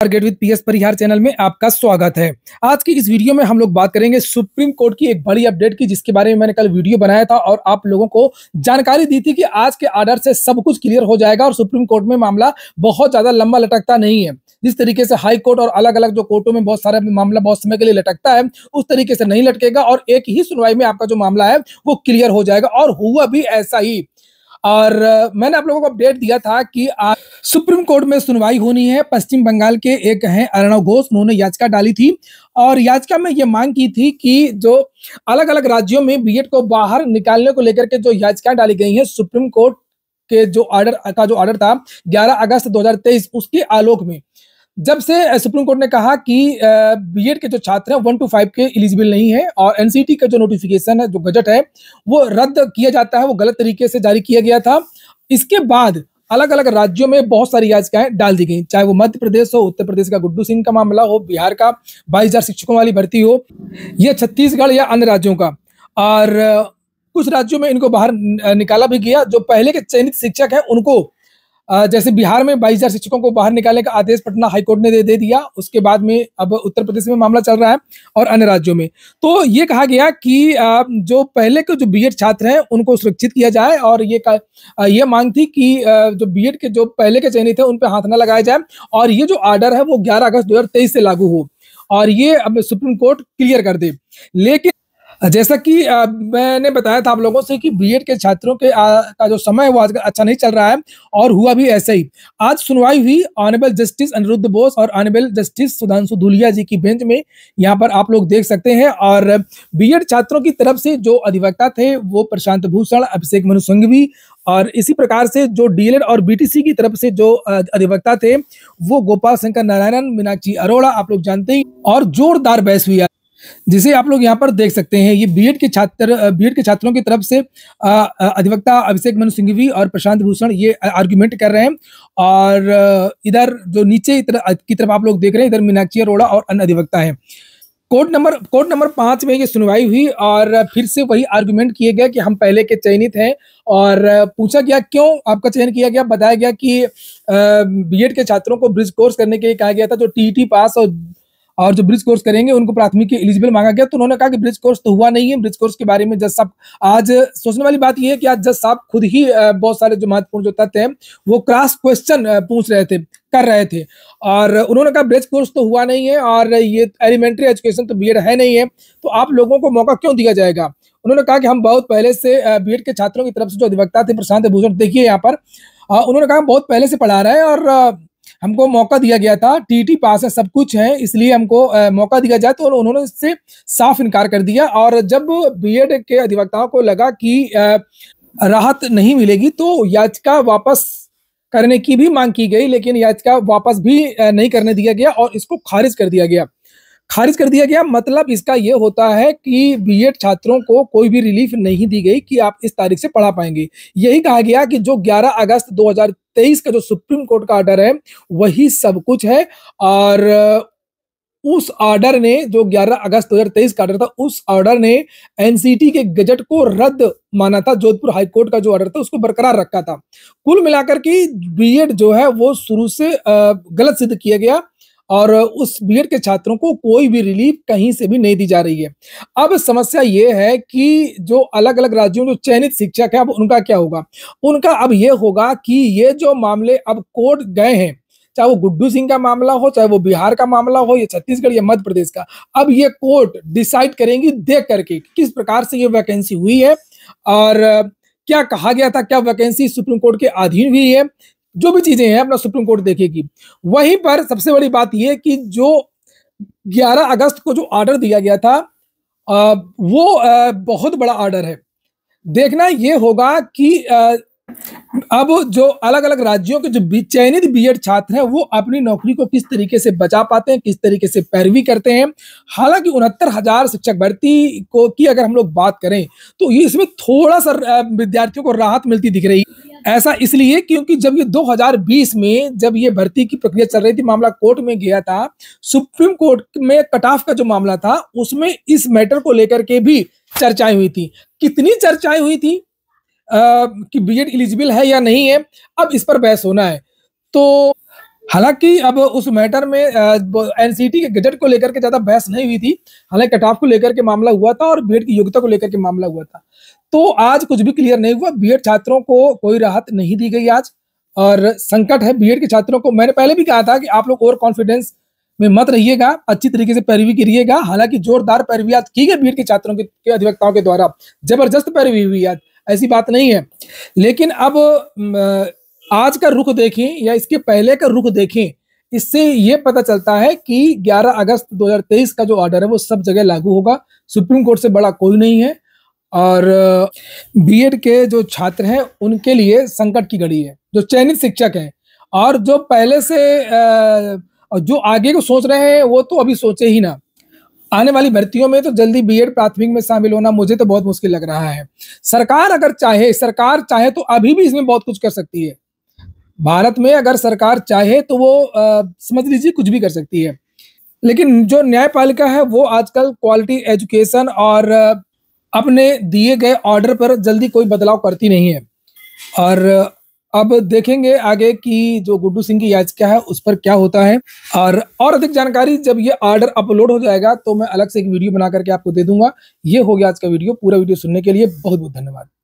target with PS Parihar channel में आपका स्वागत है आज की इस वीडियो में हम लोग बात करेंगे सुप्रीम कोर्ट की एक बड़ी अपडेट की जिसके बारे में मैंने कल वीडियो बनाया था और आप लोगों को जानकारी दी थी कि आज के आर्डर से सब कुछ क्लियर हो जाएगा और सुप्रीम कोर्ट में मामला बहुत ज्यादा लंबा लटकता नहीं है जिस तरीके से हाई कोर्ट और अलग अलग जो कोर्टों में बहुत सारा मामला बहुत समय के लिए लटकता है उस तरीके से नहीं लटकेगा और एक ही सुनवाई में आपका जो मामला है वो क्लियर हो जाएगा और हुआ भी ऐसा ही और मैंने आप लोगों को अपडेट दिया था कि आज सुप्रीम कोर्ट में सुनवाई होनी है पश्चिम बंगाल के एक हैं अर्णव घोष उन्होंने याचिका डाली थी और याचिका में ये मांग की थी कि जो अलग अलग राज्यों में बी को बाहर निकालने को लेकर के जो याचिका डाली गई है सुप्रीम कोर्ट के जो ऑर्डर का जो ऑर्डर था 11 अगस्त 2023 उसके आलोक में जब से सुप्रीम कोर्ट ने कहा कि बीएड के जो छात्र हैं वन टू फाइव के एलिजिबल नहीं है और एनसीटी का जो नोटिफिकेशन है जो गजट है वो रद्द किया जाता है वो गलत तरीके से जारी किया गया था इसके बाद अलग अलग राज्यों में बहुत सारी याचिकाएं डाल दी गई चाहे वो मध्य प्रदेश हो उत्तर प्रदेश का गुड्डू सिंह का मामला हो बिहार का बाईस हजार शिक्षकों वाली भर्ती हो या छत्तीसगढ़ या अन्य राज्यों का और कुछ राज्यों में इनको बाहर निकाला भी गया जो पहले के चयनित शिक्षक हैं उनको जैसे बिहार में बाईस हजार शिक्षकों को बाहर निकालने का आदेश पटना हाईकोर्ट ने दे, दे दिया उसके बाद में अब उत्तर प्रदेश में मामला चल रहा है और अन्य राज्यों में तो ये कहा गया कि जो पहले के जो बीएड छात्र हैं उनको सुरक्षित किया जाए और ये ये मांग थी कि जो बीएड के जो पहले के चयनित थे उन पर हाथ न लगाया जाए और ये जो ऑर्डर है वो ग्यारह अगस्त दो से लागू हो और ये अब सुप्रीम कोर्ट क्लियर कर दे लेकिन जैसा कि मैंने बताया था आप लोगों से कि बीएड के छात्रों के आ, का जो समय है वो आजकल अच्छा नहीं चल रहा है और हुआ भी ऐसे ही आज सुनवाई हुई ऑनरेबल जस्टिस अनिरुद्ध बोस और ऑनरेबल जस्टिस सुधांशु धुलिया जी की बेंच में यहाँ पर आप लोग देख सकते हैं और बीएड छात्रों की तरफ से जो अधिवक्ता थे वो प्रशांत भूषण अभिषेक मनु संघवी और इसी प्रकार से जो डीएलएड और बीटीसी की तरफ से जो अधिवक्ता थे वो गोपाल शंकर नारायण मीनाक्षी अरोड़ा आप लोग जानते ही और जोरदार बहस हुई जिसे आप लोग यहाँ पर देख सकते हैं ये बीएड के छात्र बीएड के छात्रों की तरफ से अधिवक्ता अभिषेक मनु सिंघवी और प्रशांत भूषण ये आर्ग्यूमेंट कर रहे हैं और इधर जो नीचे की तरफ आप लोग देख रहे हैं इधर मीनाक्षी अरोड़ा और अन्य अधिवक्ता है कोर्ट नंबर कोर्ट नंबर पाँच में ये सुनवाई हुई और फिर से वही आर्गुमेंट किए गए कि हम पहले के चयनित हैं और पूछा गया क्यों आपका चयन किया गया बताया गया कि बीएड के छात्रों को ब्रिज कोर्स करने के लिए कहा गया था जो टीटी पास और और जो ब्रिज कोर्स करेंगे उनको प्राथमिक एलिजिबल मांगा गया तो उन्होंने कहा कि ब्रिज कोर्स तो हुआ नहीं है ब्रिज कोर्स के बारे में जज साहब आज सोचने वाली बात यह है कि आज जज साहब खुद ही बहुत सारे जो महत्वपूर्ण जो तथ्य हैं वो क्रास क्वेश्चन पूछ रहे थे कर रहे थे और उन्होंने कहा ब्रिज कोर्स तो हुआ नहीं है और ये एलिमेंट्री एजुकेशन तो बी है नहीं है तो आप लोगों को मौका क्यों दिया जाएगा उन्होंने कहा कि हम बहुत पहले से बी के छात्रों की तरफ से जो अधिवक्ता थे प्रशांत भूषण देखिए यहाँ पर उन्होंने कहा हम बहुत पहले से पढ़ा रहे हैं और हमको मौका दिया गया था टीटी पास है सब कुछ है इसलिए हमको मौका दिया जाए तो उन्होंने इससे साफ इनकार कर दिया और जब बीएड के अधिवक्ताओं को लगा कि राहत नहीं मिलेगी तो याचिका वापस करने की भी मांग की गई लेकिन याचिका वापस भी नहीं करने दिया गया और इसको खारिज कर दिया गया खारिज कर दिया गया मतलब इसका यह होता है कि बीएड छात्रों को कोई भी रिलीफ नहीं दी गई कि आप इस तारीख से पढ़ा पाएंगे यही कहा गया कि जो 11 अगस्त 2023 का जो सुप्रीम कोर्ट का ऑर्डर है वही सब कुछ है और उस ऑर्डर ने जो 11 अगस्त 2023 का ऑर्डर था उस ऑर्डर ने एनसीटी के गजट को रद्द माना था जोधपुर हाईकोर्ट का जो ऑर्डर था उसको बरकरार रखा था कुल मिलाकर की बीएड जो है वो शुरू से गलत सिद्ध किया गया और उस बी के छात्रों को कोई भी रिलीफ कहीं से भी नहीं दी जा रही है अब समस्या ये है कि जो अलग अलग राज्यों में जो चयनित शिक्षक है अब उनका क्या होगा उनका अब ये होगा कि ये जो मामले अब कोर्ट गए हैं चाहे वो गुड्डू सिंह का मामला हो चाहे वो बिहार का मामला हो या छत्तीसगढ़ या मध्य प्रदेश का अब ये कोर्ट डिसाइड करेंगी देख करके किस प्रकार से ये वैकेंसी हुई है और क्या कहा गया था क्या वैकेंसी सुप्रीम कोर्ट के अधीन हुई है जो भी चीजें हैं अपना सुप्रीम कोर्ट देखेगी वहीं पर सबसे बड़ी बात यह कि जो 11 अगस्त को जो ऑर्डर दिया गया था वो बहुत बड़ा ऑर्डर है देखना यह होगा कि अब जो अलग अलग राज्यों के जो चयनित एड छात्र हैं वो अपनी नौकरी को किस तरीके से बचा पाते हैं किस तरीके से पैरवी करते हैं हालांकि उनहत्तर हजार शिक्षक भर्ती को की अगर हम लोग बात करें तो इसमें थोड़ा सा विद्यार्थियों को राहत मिलती दिख रही है ऐसा इसलिए क्योंकि जब ये 2020 में जब ये भर्ती की प्रक्रिया चल रही थी मामला कोर्ट में गया था सुप्रीम कोर्ट में कट ऑफ का जो मामला था उसमें इस मैटर को लेकर के भी चर्चाएं हुई थी कितनी चर्चाएं हुई थी आ, कि एड एलिजिबल है या नहीं है अब इस पर बहस होना है तो हालांकि अब उस मैटर में एनसीटी e के गजट को लेकर के ज्यादा बहस नहीं हुई थी हालांकि कट ऑफ को लेकर के मामला हुआ था और बी की योग्यता को लेकर के मामला हुआ था तो आज कुछ भी क्लियर नहीं हुआ बीएड छात्रों को कोई राहत नहीं दी गई आज और संकट है बीएड के छात्रों को मैंने पहले भी कहा था कि आप लोग ओवर कॉन्फिडेंस में मत रहिएगा अच्छी तरीके से पैरवी करिएगा हालांकि जोरदार पैरवी आज की गई बीएड के छात्रों के, के अधिवक्ताओं के द्वारा जबरदस्त पैरवी हुई आज ऐसी बात नहीं है लेकिन अब आज का रुख देखें या इसके पहले का रुख देखें इससे ये पता चलता है कि 11 अगस्त 2023 का जो ऑर्डर है वो सब जगह लागू होगा सुप्रीम कोर्ट से बड़ा कोई नहीं है और बीएड के जो छात्र हैं उनके लिए संकट की घड़ी है जो चयनित शिक्षक हैं और जो पहले से जो आगे को सोच रहे हैं वो तो अभी सोचे ही ना आने वाली भर्तियों में तो जल्दी बीएड प्राथमिक में शामिल होना मुझे तो बहुत मुश्किल लग रहा है सरकार अगर चाहे सरकार चाहे तो अभी भी इसमें बहुत कुछ कर सकती है भारत में अगर सरकार चाहे तो वो आ, समझ लीजिए कुछ भी कर सकती है लेकिन जो न्यायपालिका है वो आजकल क्वालिटी एजुकेशन और अपने दिए गए ऑर्डर पर जल्दी कोई बदलाव करती नहीं है और अब देखेंगे आगे कि जो गुड्डू सिंह की याचिका है उस पर क्या होता है और और अधिक जानकारी जब ये ऑर्डर अपलोड हो जाएगा तो मैं अलग से एक वीडियो बना करके आपको दे दूंगा ये हो गया आज का वीडियो पूरा वीडियो सुनने के लिए बहुत बहुत धन्यवाद